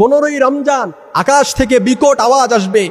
পনেরোই রমজান আকাশ থেকে বিকট আওয়াজ আসবে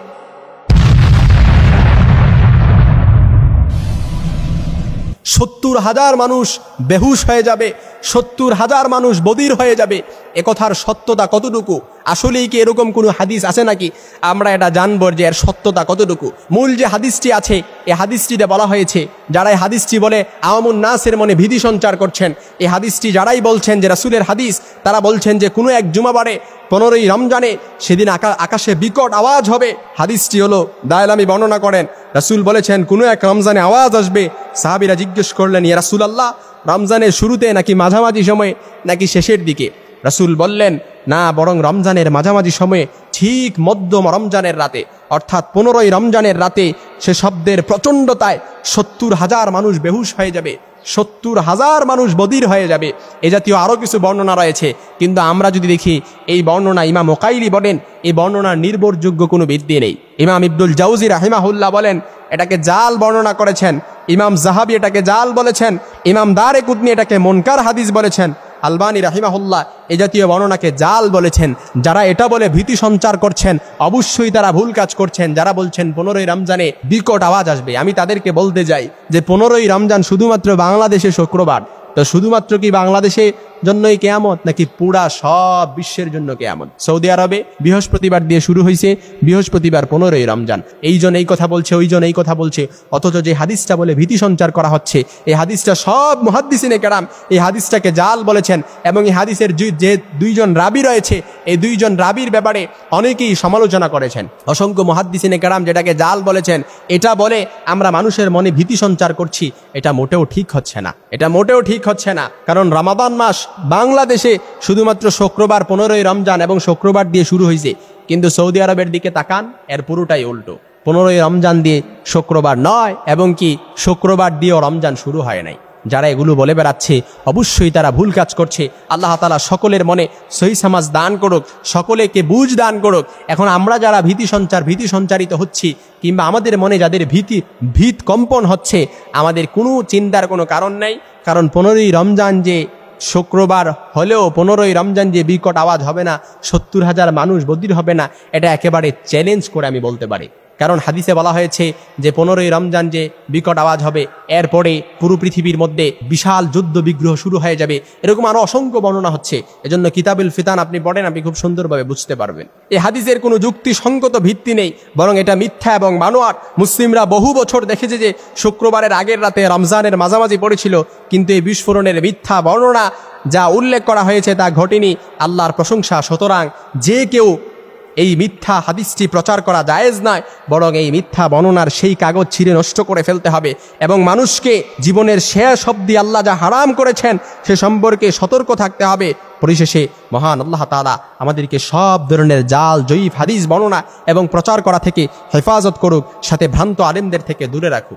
সত্তর হাজার মানুষ বেহুশ হয়ে যাবে সত্তর হাজার মানুষ বদির হয়ে যাবে একথার সত্যতা কতটুকু আসলেই কি এরকম কোনো হাদিস আছে নাকি আমরা এটা জানব যে এর সত্যতা কতটুকু মূল যে হাদিসটি আছে এ হাদিসটিতে বলা হয়েছে যারাই হাদিসটি বলে আওয়ামুন নাসের মনে ভীতি সঞ্চার করছেন এই হাদিসটি যারাই বলছেন যে রাসুলের হাদিস তারা বলছেন যে কোনো এক জুমাবারে পনেরোই রমজানে সেদিন আকাশে বিকট আওয়াজ হবে হাদিসটি হলো দায়লামি বর্ণনা করেন রাসুল বলেছেন কোনো এক রমজানে আওয়াজ আসবে সাহাবিরা জিজ্ঞেস করলেন ইয়ে রাসুল আল্লাহ রমজানের শুরুতে নাকি মাঝামাঝি সময়ে নাকি শেষের দিকে রাসুল বললেন না বরং রমজানের মাঝামাঝি সময়ে ঠিক মধ্যম রমজানের রাতে অর্থাৎ পনেরোই রমজানের রাতে সে শব্দের প্রচণ্ডতায় সত্তর হাজার মানুষ বেহুশ হয়ে যাবে সত্তর হাজার মানুষ বদির হয়ে যাবে এ জাতীয় আরও কিছু বর্ণনা রয়েছে কিন্তু আমরা যদি দেখি এই বর্ণনা ইমাম ওকাইলি বলেন এই বর্ণনার নির্ভরযোগ্য কোনো ভিত্তি নেই ইমাম ইবদুল জাউজি রাহিমাহুল্লাহ বলেন এটাকে জাল বর্ণনা করেছেন ইমাম জাহাবি এটাকে জাল বলেছেন ইমাম দারে কুতনি এটাকে মনকার হাদিস বলেছেন আলবানী রাহিমাহুল্লাহ এ জাতীয় বর্ণনাকে জাল বলেছেন যারা এটা বলে ভীতি সঞ্চার করছেন অবশ্যই তারা ভুল কাজ করছেন যারা বলছেন পনেরোই রমজানে বিকট আওয়াজ আসবে আমি তাদেরকে বলতে যাই যে পনেরোই রমজান শুধুমাত্র বাংলাদেশে শুক্রবার তো শুধুমাত্র কি বাংলাদেশে জন্যই কেয়ামত নাকি পুরা সব বিশ্বের জন্য কেয়ামত সৌদি আরবে বৃহস্পতিবার দিয়ে শুরু হয়েছে বৃহস্পতিবার পনেরোই রমজান এইজন এই কথা বলছে ওইজন এই কথা বলছে অথচ যে হাদিসটা বলে ভীতি সঞ্চার করা হচ্ছে এই হাদিসটা সব মহাদ্দিসিনে কেরাম এই হাদিসটাকে জাল বলেছেন এবং এই হাদিসের যে দুইজন রাবি রয়েছে এই দুইজন রাবির ব্যাপারে অনেকেই সমালোচনা করেছেন অসংখ্য মহাদ্দিসিনে কেরাম যেটাকে জাল বলেছেন এটা বলে আমরা মানুষের মনে ভীতি সঞ্চার করছি এটা মোটেও ঠিক হচ্ছে না এটা মোটেও ঠিক হচ্ছে না কারণ রামাদান মাস বাংলাদেশে শুধুমাত্র শুক্রবার পনেরোই রমজান এবং শুক্রবার দিয়ে শুরু হয়েছে কিন্তু সৌদি আরবের দিকে তাকান এর পুরোটাই উল্টো পনেরোই রমজান দিয়ে শুক্রবার নয় এবং কি শুক্রবার দিয়েও রমজান শুরু হয় নাই যারা এগুলো বলে বেড়াচ্ছে অবশ্যই তারা ভুল কাজ করছে আল্লাহ তালা সকলের মনে সহি সমাজ দান করুক সকলেকে বুঝ দান করুক এখন আমরা যারা ভীতি সঞ্চার ভীতি সঞ্চারিত হচ্ছি কিংবা আমাদের মনে যাদের ভীতি ভীত কম্পন হচ্ছে আমাদের কোনো চিন্তার কোনো কারণ নাই কারণ পনেরোই রমজান যে শুক্রবার হলেও পনেরোই রমজান যে বিকট আওয়াজ হবে না সত্তর হাজার মানুষ বদির হবে না এটা একেবারে চ্যালেঞ্জ করে আমি বলতে পারি কারণ হাদিসে বলা হয়েছে যে পনেরোই রমজান যে বিকট আওয়াজ হবে এরপরে পুরো পৃথিবীর মধ্যে বিশাল যুদ্ধ বিগ্রহ শুরু হয়ে যাবে এরকম আরো অসংখ্য বর্ণনা হচ্ছে এজন্য কিতাবুল ফিতান আপনি পড়েন আপনি খুব সুন্দরভাবে বুঝতে পারবেন এই হাদিসের কোনো যুক্তিসঙ্গত ভিত্তি নেই বরং এটা মিথ্যা এবং মানোয়ার মুসলিমরা বহু বছর দেখেছে যে শুক্রবারের আগের রাতে রমজানের মাঝামাঝি পড়েছিল কিন্তু এই বিস্ফোরণের মিথ্যা বর্ণনা যা উল্লেখ করা হয়েছে তা ঘটেনি আল্লাহর প্রশংসা সুতরাং যে কেউ এই মিথ্যা হাদিসটি প্রচার করা জায়েজ নয় বরং এই মিথ্যা বর্ণনার সেই কাগজ ছিঁড়ে নষ্ট করে ফেলতে হবে এবং মানুষকে জীবনের শেষ অব্দি আল্লাহ যা হারাম করেছেন সে সম্পর্কে সতর্ক থাকতে হবে পরিশেষে মহান আল্লাহ তালা আমাদেরকে সব ধরনের জাল জয়ীফ হাদিস বর্ণনা এবং প্রচার করা থেকে হেফাজত করুক সাথে ভ্রান্ত আলেমদের থেকে দূরে রাখুক